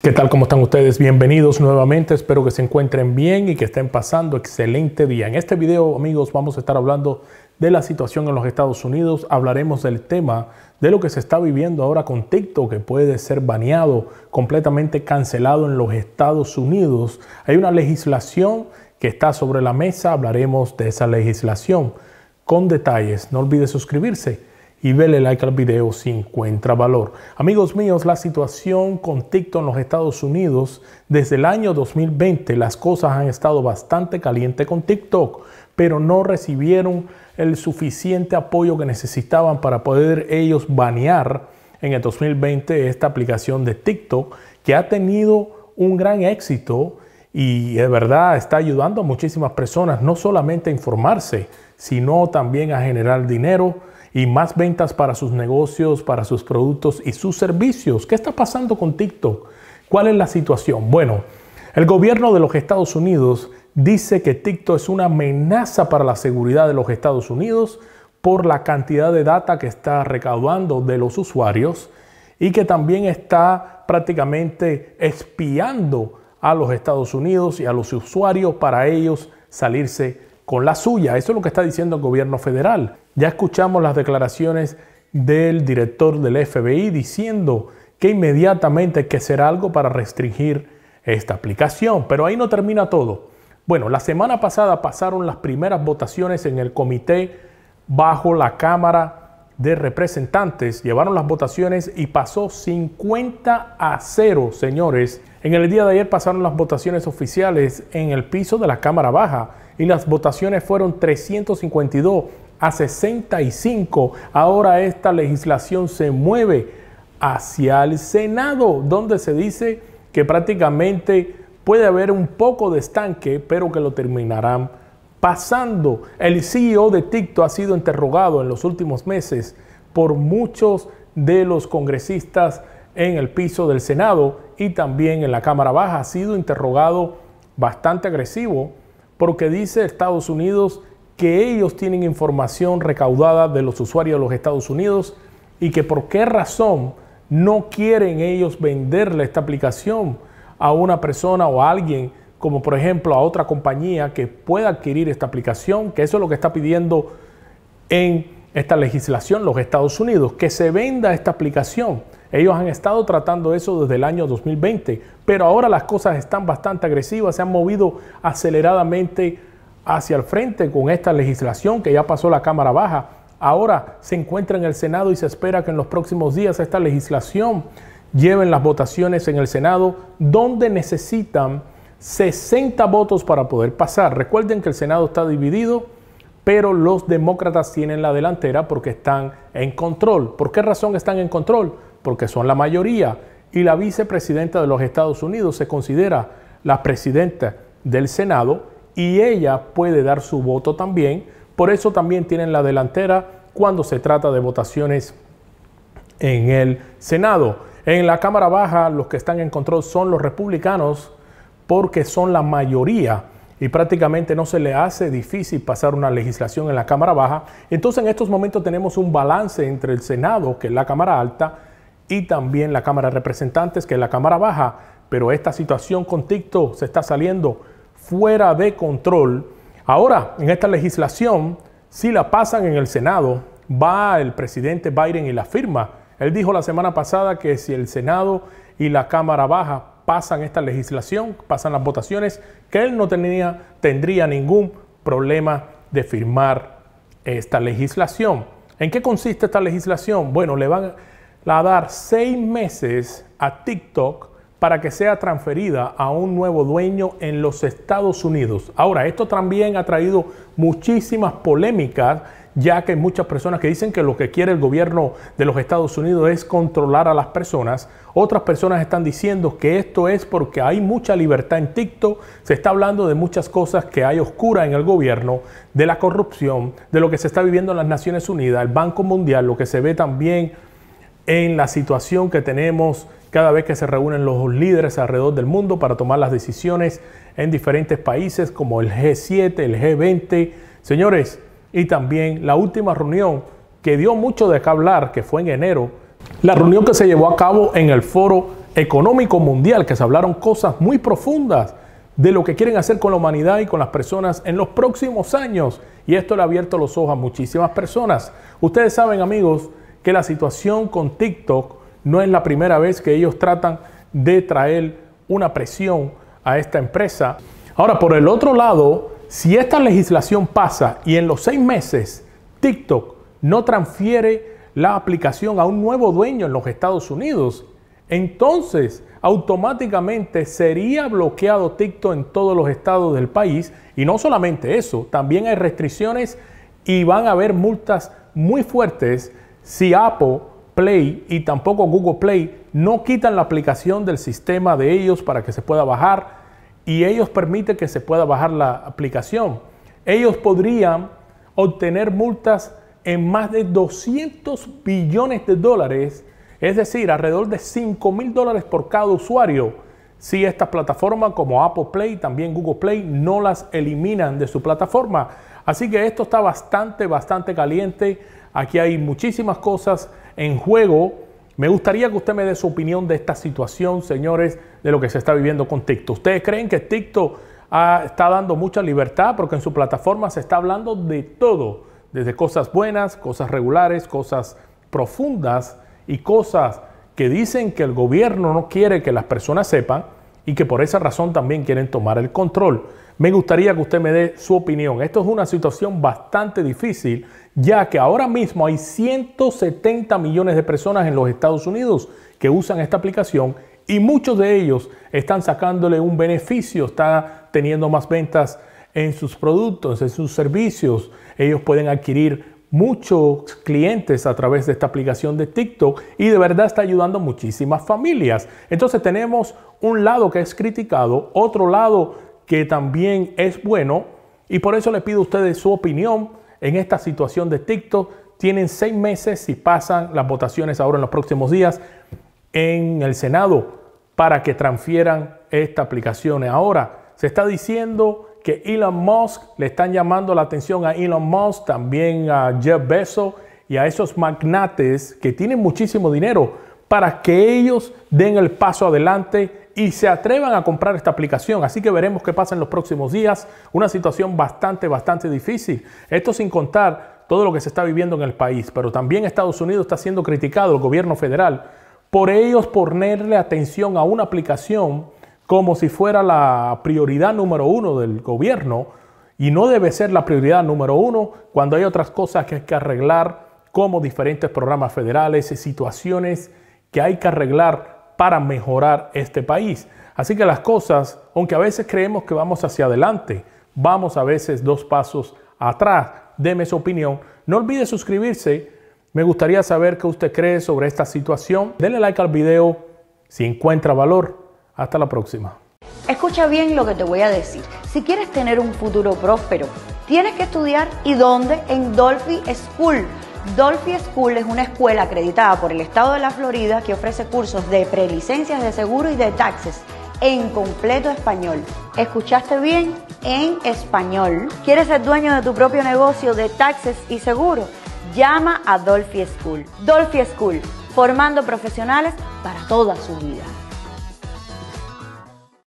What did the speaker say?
¿Qué tal? ¿Cómo están ustedes? Bienvenidos nuevamente. Espero que se encuentren bien y que estén pasando excelente día. En este video, amigos, vamos a estar hablando de la situación en los Estados Unidos. Hablaremos del tema de lo que se está viviendo ahora con TikTok, que puede ser baneado, completamente cancelado en los Estados Unidos. Hay una legislación que está sobre la mesa. Hablaremos de esa legislación con detalles. No olvide suscribirse y vele like al video si encuentra valor. Amigos míos, la situación con TikTok en los Estados Unidos, desde el año 2020 las cosas han estado bastante caliente con TikTok, pero no recibieron el suficiente apoyo que necesitaban para poder ellos banear en el 2020 esta aplicación de TikTok que ha tenido un gran éxito y de verdad está ayudando a muchísimas personas no solamente a informarse, sino también a generar dinero y más ventas para sus negocios, para sus productos y sus servicios. ¿Qué está pasando con TikTok? ¿Cuál es la situación? Bueno, el gobierno de los Estados Unidos dice que TikTok es una amenaza para la seguridad de los Estados Unidos por la cantidad de data que está recaudando de los usuarios y que también está prácticamente espiando a los Estados Unidos y a los usuarios para ellos salirse con la suya. Eso es lo que está diciendo el gobierno federal. Ya escuchamos las declaraciones del director del FBI diciendo que inmediatamente hay que hacer algo para restringir esta aplicación. Pero ahí no termina todo. Bueno, la semana pasada pasaron las primeras votaciones en el comité bajo la Cámara de Representantes. Llevaron las votaciones y pasó 50 a 0, señores. En el día de ayer pasaron las votaciones oficiales en el piso de la Cámara Baja y las votaciones fueron 352 a 65. Ahora esta legislación se mueve hacia el Senado, donde se dice que prácticamente puede haber un poco de estanque, pero que lo terminarán pasando. El CEO de TikTok ha sido interrogado en los últimos meses por muchos de los congresistas en el piso del Senado y también en la Cámara Baja. Ha sido interrogado bastante agresivo porque dice Estados Unidos que ellos tienen información recaudada de los usuarios de los Estados Unidos y que por qué razón no quieren ellos venderle esta aplicación a una persona o a alguien, como por ejemplo a otra compañía que pueda adquirir esta aplicación, que eso es lo que está pidiendo en esta legislación los Estados Unidos, que se venda esta aplicación. Ellos han estado tratando eso desde el año 2020, pero ahora las cosas están bastante agresivas, se han movido aceleradamente hacia el frente con esta legislación que ya pasó la Cámara Baja. Ahora se encuentra en el Senado y se espera que en los próximos días esta legislación lleve las votaciones en el Senado, donde necesitan 60 votos para poder pasar. Recuerden que el Senado está dividido pero los demócratas tienen la delantera porque están en control. ¿Por qué razón están en control? Porque son la mayoría y la vicepresidenta de los Estados Unidos se considera la presidenta del Senado y ella puede dar su voto también. Por eso también tienen la delantera cuando se trata de votaciones en el Senado. En la Cámara Baja los que están en control son los republicanos porque son la mayoría y prácticamente no se le hace difícil pasar una legislación en la Cámara Baja. Entonces en estos momentos tenemos un balance entre el Senado, que es la Cámara Alta, y también la Cámara de Representantes, que es la Cámara Baja, pero esta situación con TikTok se está saliendo fuera de control. Ahora, en esta legislación, si la pasan en el Senado, va el presidente Biden y la firma. Él dijo la semana pasada que si el Senado y la Cámara Baja pasan esta legislación, pasan las votaciones, que él no tenía, tendría ningún problema de firmar esta legislación. ¿En qué consiste esta legislación? Bueno, le van a dar seis meses a TikTok para que sea transferida a un nuevo dueño en los Estados Unidos. Ahora, esto también ha traído muchísimas polémicas ya que hay muchas personas que dicen que lo que quiere el gobierno de los Estados Unidos es controlar a las personas. Otras personas están diciendo que esto es porque hay mucha libertad en TikTok, se está hablando de muchas cosas que hay oscura en el gobierno, de la corrupción, de lo que se está viviendo en las Naciones Unidas, el Banco Mundial, lo que se ve también en la situación que tenemos cada vez que se reúnen los líderes alrededor del mundo para tomar las decisiones en diferentes países como el G7, el G20. Señores, y también la última reunión que dio mucho de qué hablar, que fue en enero, la reunión que se llevó a cabo en el Foro Económico Mundial, que se hablaron cosas muy profundas de lo que quieren hacer con la humanidad y con las personas en los próximos años. Y esto le ha abierto los ojos a muchísimas personas. Ustedes saben, amigos, que la situación con TikTok no es la primera vez que ellos tratan de traer una presión a esta empresa. Ahora, por el otro lado, si esta legislación pasa y en los seis meses TikTok no transfiere la aplicación a un nuevo dueño en los Estados Unidos, entonces automáticamente sería bloqueado TikTok en todos los estados del país. Y no solamente eso, también hay restricciones y van a haber multas muy fuertes si Apple Play y tampoco Google Play no quitan la aplicación del sistema de ellos para que se pueda bajar y ellos permiten que se pueda bajar la aplicación. Ellos podrían obtener multas en más de 200 billones de dólares, es decir, alrededor de 5 mil dólares por cada usuario, si estas plataformas como Apple Play, también Google Play, no las eliminan de su plataforma. Así que esto está bastante, bastante caliente. Aquí hay muchísimas cosas en juego. Me gustaría que usted me dé su opinión de esta situación, señores de lo que se está viviendo con TikTok. ¿Ustedes creen que TikTok ha, está dando mucha libertad? Porque en su plataforma se está hablando de todo, desde cosas buenas, cosas regulares, cosas profundas y cosas que dicen que el gobierno no quiere que las personas sepan y que por esa razón también quieren tomar el control. Me gustaría que usted me dé su opinión. Esto es una situación bastante difícil, ya que ahora mismo hay 170 millones de personas en los Estados Unidos que usan esta aplicación y muchos de ellos están sacándole un beneficio, está teniendo más ventas en sus productos, en sus servicios. Ellos pueden adquirir muchos clientes a través de esta aplicación de TikTok y de verdad está ayudando a muchísimas familias. Entonces tenemos un lado que es criticado, otro lado que también es bueno y por eso le pido a ustedes su opinión en esta situación de TikTok. Tienen seis meses si pasan las votaciones ahora en los próximos días en el Senado para que transfieran esta aplicación. Ahora se está diciendo que Elon Musk le están llamando la atención a Elon Musk, también a Jeff Bezos y a esos magnates que tienen muchísimo dinero para que ellos den el paso adelante y se atrevan a comprar esta aplicación. Así que veremos qué pasa en los próximos días. Una situación bastante, bastante difícil. Esto sin contar todo lo que se está viviendo en el país, pero también Estados Unidos está siendo criticado, el gobierno federal, por ellos ponerle atención a una aplicación como si fuera la prioridad número uno del gobierno y no debe ser la prioridad número uno cuando hay otras cosas que hay que arreglar como diferentes programas federales y situaciones que hay que arreglar para mejorar este país. Así que las cosas, aunque a veces creemos que vamos hacia adelante, vamos a veces dos pasos atrás. Deme su opinión. No olvide suscribirse me gustaría saber qué usted cree sobre esta situación. Denle like al video si encuentra valor. Hasta la próxima. Escucha bien lo que te voy a decir. Si quieres tener un futuro próspero, tienes que estudiar y dónde en Dolphy School. Dolphy School es una escuela acreditada por el estado de la Florida que ofrece cursos de prelicencias de seguro y de taxes en completo español. ¿Escuchaste bien? En español. ¿Quieres ser dueño de tu propio negocio de taxes y seguro? Llama a Dolphy School. Dolphy School, formando profesionales para toda su vida.